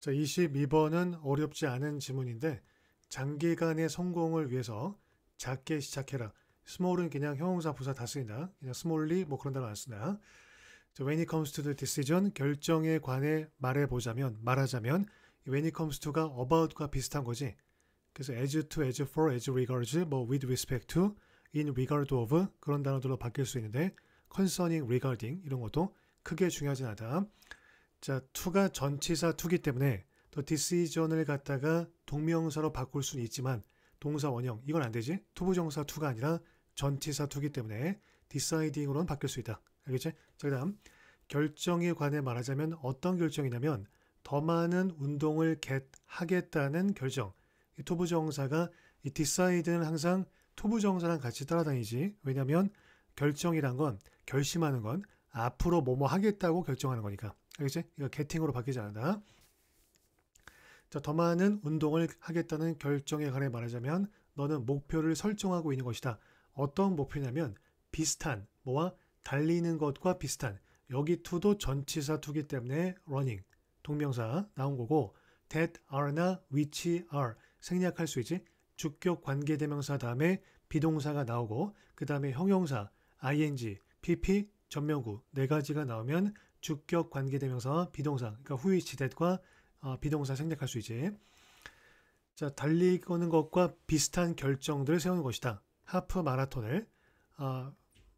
자, 22번은 어렵지 않은 지문인데 장기간의 성공을 위해서 작게 시작해라. 스몰은 그냥 형용사 부사 다 쓰인다. 그냥 스몰리 뭐 그런 단어 안 쓴다. 자, when it comes to the decision 결정에 관해 말해보자면 말하자면 when it comes to가 about과 비슷한 거지. 그래서 as to, as for, as regards, 뭐 with respect to, in regard of 그런 단어들로 바뀔 수 있는데 concerning, regarding 이런 것도 크게 중요하진 않다. 자, 투가 전치사 투기 때문에 더디 e c i 을 갖다가 동명사로 바꿀 수는 있지만 동사 원형 이건 안 되지. 투부정사 투가 아니라 전치사 투기 때문에 디사이딩으로는 바뀔 수 있다. 알겠지? 자, 그다음 결정에 관해 말하자면 어떤 결정이냐면 더 많은 운동을 get 하겠다는 결정. 이 투부정사가 이디사이드는 항상 투부정사랑 같이 따라다니지. 왜냐면 결정이란 건 결심하는 건 앞으로 뭐뭐 하겠다고 결정하는 거니까. 알겠지? 이거 getting으로 바뀌지 않는다. 자, 더 많은 운동을 하겠다는 결정에 관해 말하자면 너는 목표를 설정하고 있는 것이다. 어떤 목표냐면 비슷한 뭐와 달리는 것과 비슷한 여기 투도 전치사 투기 때문에 running 동명사 나온 거고 that are나 which are 생략할 수 있지 주격 관계 대명사 다음에 비동사가 나오고 그 다음에 형용사 ing pp 전명구 네 가지가 나오면 주격 관계대명사 비동사 그러니까 후위 지대과 어, 비동사 생략할 수 있지. 자, 달리거는 것과 비슷한 결정들을 세우는 것이다. 하프 마라톤을 아,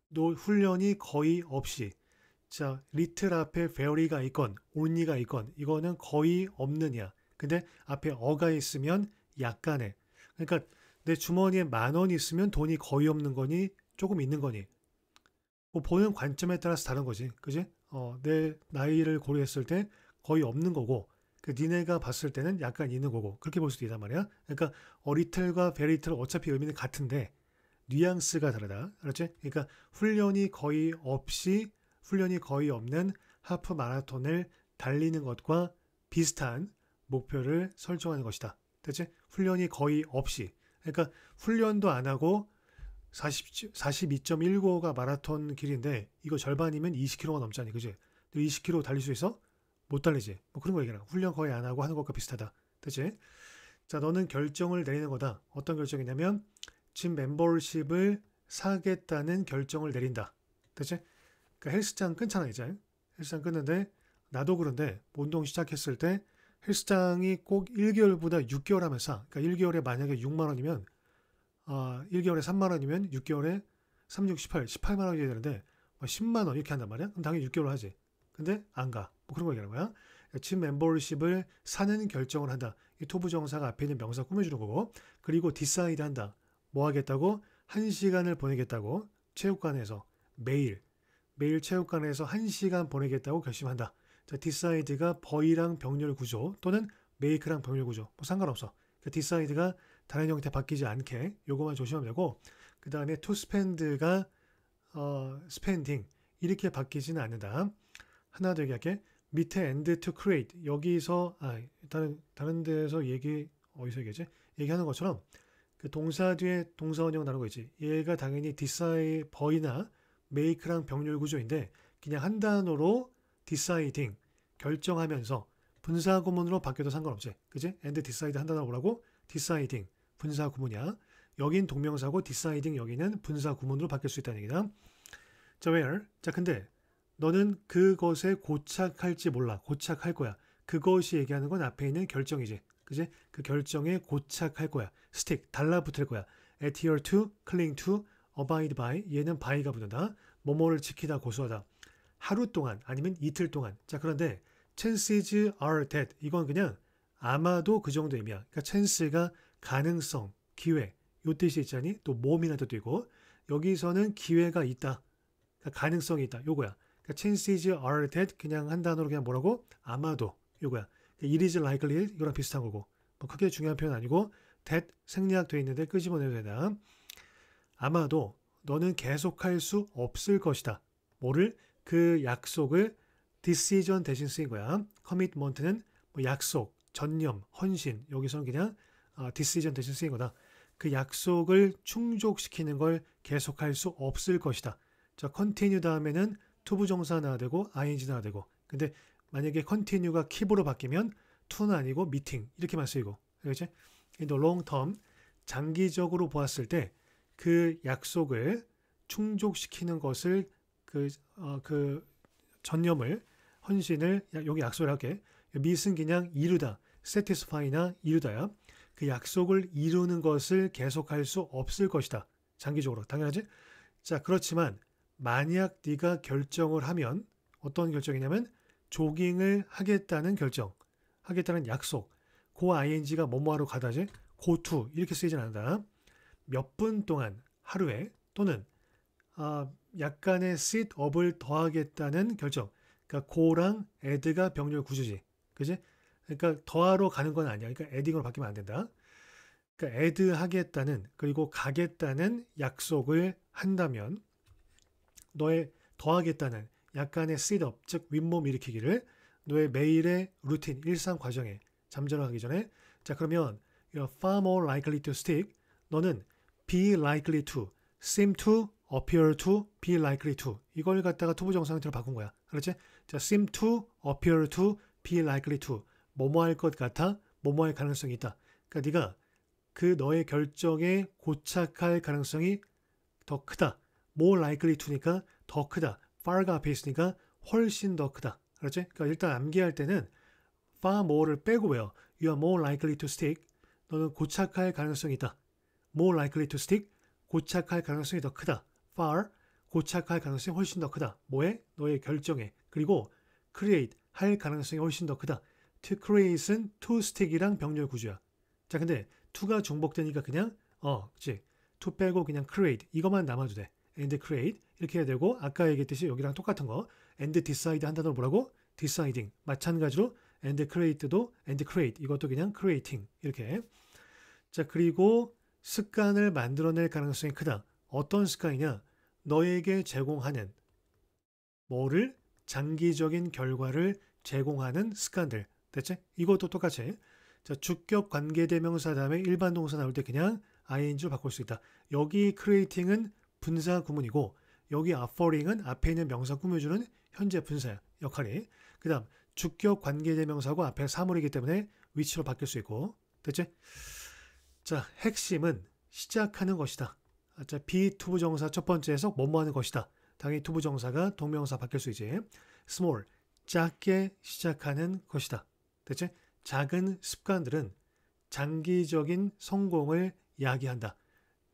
노, 훈련이 거의 없이 자, 리틀 앞에 베어리가 있건 온니가 있건 이거는 거의 없느냐. 근데 앞에 어가 있으면 약간의 그러니까 내 주머니에 만 원이 있으면 돈이 거의 없는 거니 조금 있는 거니 뭐 보는 관점에 따라서 다른 거지. 그지? 어, 내 나이를 고려했을 때 거의 없는 거고 그 니네가 봤을 때는 약간 있는 거고 그렇게 볼 수도 있단 말이야. 그러니까 어리틀과 베리틀 어차피 의미는 같은데 뉘앙스가 다르다. 그렇지 그러니까 훈련이 거의 없이 훈련이 거의 없는 하프 마라톤을 달리는 것과 비슷한 목표를 설정하는 것이다. 대체 훈련이 거의 없이 그러니까 훈련도 안 하고 40, 42.195가 마라톤 길인데 이거 절반이면 20km가 넘잖니, 그지? 20km 달릴 수 있어? 못 달리지. 뭐 그런 거 얘기라. 훈련 거의 안 하고 하는 것과 비슷하다. 됐지? 자, 너는 결정을 내리는 거다. 어떤 결정이냐면 짐 멤버십을 사겠다는 결정을 내린다. 됐지? 그러니까 헬스장 끊잖아, 이제. 헬스장 끊는데 나도 그런데 뭐 운동 시작했을 때 헬스장이 꼭 1개월보다 6개월 하면서 그러니까 1개월에 만약에 6만 원이면 아, 1개월에 3만 원이면 6개월에 3, 6, 18, 18만 원이 어야 되는데 뭐 10만 원 이렇게 한단 말이야. 그럼 당연히 6개월 하지. 근데 안 가. 뭐 그런 거 얘기하는 거야. 집 멤버십을 사는 결정을 한다. 이 토부 정사가 앞에 있는 명사 꾸며주는 거고. 그리고 디사이드 한다. 뭐 하겠다고? 한 시간을 보내겠다고. 체육관에서 매일. 매일 체육관에서 한 시간 보내겠다고 결심한다. 자, 디사이드가 버이랑 병렬 구조 또는 메이크랑 병렬 구조. 뭐 상관없어. 그 디사이드가 다른 형태 바뀌지 않게 요거만 조심하면 되고 그 다음에 to spend가 어, spending 이렇게 바뀌지는 않는다. 하나 더 얘기할게. 밑에 and to create 여기서 아, 다른 다른 데서 얘기 어디서 얘기했지? 얘기하는 것처럼 그 동사 뒤에 동사원형 나누고 있지. 얘가 당연히 decide 버이나 make랑 병렬 구조인데 그냥 한 단어로 deciding 결정하면서 분사 구문으로 바뀌어도 상관없지. 그지? and decide 한 단어로 오라고 deciding 분사 구문이야. 여긴 동명사고 deciding 여기는 분사 구문으로 바뀔 수 있다는 얘기다. 자, where? 자, 근데 너는 그것에 고착할지 몰라. 고착할 거야. 그것이 얘기하는 건 앞에 있는 결정이지. 그지? 그 결정에 고착할 거야. stick, 달라붙을 거야. adhere to, cling to, abide by. 얘는 by가 붙는다. 뭐뭐를 지키다, 고수하다. 하루 동안 아니면 이틀 동안. 자, 그런데 chances are that 이건 그냥 아마도 그 정도 의미야. 그러니까 찬스가 가능성, 기회 요 뜻이 있자니 또 몸이라도 되고 여기서는 기회가 있다. 그러니까 가능성이 있다. 요거야. 그러니까 chances are that 그냥 한 단어로 그냥 뭐라고? 아마도 요거야. 그러니까 it is likely 이거랑 비슷한 거고 뭐 크게 중요한 표현 아니고 that 생략돼 있는데 끄집어내도 되나? 아마도 너는 계속할 수 없을 것이다. 뭐를? 그 약속을 decision 대신 쓰인 거야. commitment는 뭐 약속, 전념, 헌신 여기서는 그냥 아, 어, 디시전 대신 쓰인 거다. 그 약속을 충족시키는 걸 계속할 수 없을 것이다. 자, 컨티뉴 다음에는 투부 정사 나야 되고 ing 나야 되고. 근데 만약에 컨티뉴가 keep로 바뀌면 to는 아니고 meeting 이렇게만 쓰이고. 그렇지? In the long term 장기적으로 보았을 때 그 약속을 충족시키는 것을 그, 어, 그 전념을 헌신을 여기 약속을 할게. 미승 그냥 이루다. satisfy나 이루다야 그 약속을 이루는 것을 계속할 수 없을 것이다. 장기적으로 당연하지? 자, 그렇지만 만약 네가 결정을 하면 어떤 결정이냐면 조깅을 하겠다는 결정, 하겠다는 약속. 고 ing가 뭐뭐하러 가다지? 고투 이렇게 쓰이진 않는다. 몇 분 동안 하루에 또는 아, 약간의 sit up을 더하겠다는 결정. 그러니까 고랑 ad가 병렬 구조지. 그지? 그러니까 더하러 가는 건 아니야. 그러니까 에딩으로 바뀌면 안 된다. 그러니까 에드 하겠다는 그리고 가겠다는 약속을 한다면 너의 더하겠다는 약간의 sit-up 즉 윗몸 일으키기를 너의 매일의 루틴 일상 과정에 잠재워 가기 전에 자 그러면 you're far more likely to stick 너는 be likely to seem to appear to be likely to 이걸 갖다가 투부 정상태로 바꾼 거야. 그렇지? 자, seem to appear to be likely to 뭐뭐 할 것 같아, 뭐뭐 할 가능성이 있다. 그러니까 네가 그 너의 결정에 고착할 가능성이 더 크다. more likely to니까 더 크다. far가 앞에 있으니까 훨씬 더 크다. 그렇지? 그러니까 일단 암기할 때는 far more를 빼고 외워. You are more likely to stick. 너는 고착할 가능성이 있다. more likely to stick. 고착할 가능성이 더 크다. far. 고착할 가능성이 훨씬 더 크다. 뭐에? 너의 결정에. 그리고 create. 할 가능성이 훨씬 더 크다. to create은 to stick이랑 병렬 구조야. 자, 근데 to가 중복되니까 그냥 어, 그치. to 빼고 그냥 create 이것만 남아도 돼. and create 이렇게 해야 되고 아까 얘기했듯이 여기랑 똑같은 거 and decide 한 단어를 뭐라고? deciding 마찬가지로 and create도 and create 이것도 그냥 creating 이렇게 자 그리고 습관을 만들어낼 가능성이 크다 어떤 습관이냐 너에게 제공하는 뭐를 장기적인 결과를 제공하는 습관들 됐지? 이것도 똑같이. 자, 주격 관계 대명사 다음에 일반 동사 나올 때 그냥 ing로 바꿀 수 있다. 여기 creating은 분사 구문이고 여기 offering은 앞에 있는 명사 꾸며주는 현재 분사 역할이. 그 다음 주격 관계 대명사고 앞에 사물이기 때문에 위치로 바뀔 수 있고. 됐지? 자, 핵심은 시작하는 것이다. 자, 비투부 정사 첫 번째에서 뭐뭐 하는 것이다. 당연히 투부 정사가 동명사 바뀔 수 있지. small, 작게 시작하는 것이다. 대체 작은 습관들은 장기적인 성공을 야기한다.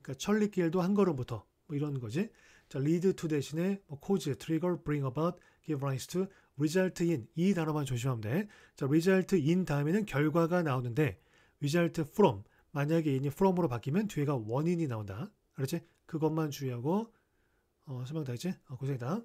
그러니까 천리길도 한 걸음부터 뭐 이런 거지. 자, lead to 대신에 뭐 cause, trigger, bring about, give rise to, result in 이 단어만 조심하면 돼. 자, result in 다음에는 결과가 나오는데 result from 만약에 in이 from으로 바뀌면 뒤에가 원인이 나온다. 알았지? 그것만 주의하고 어, 설명 다 했지? 어, 고생했다.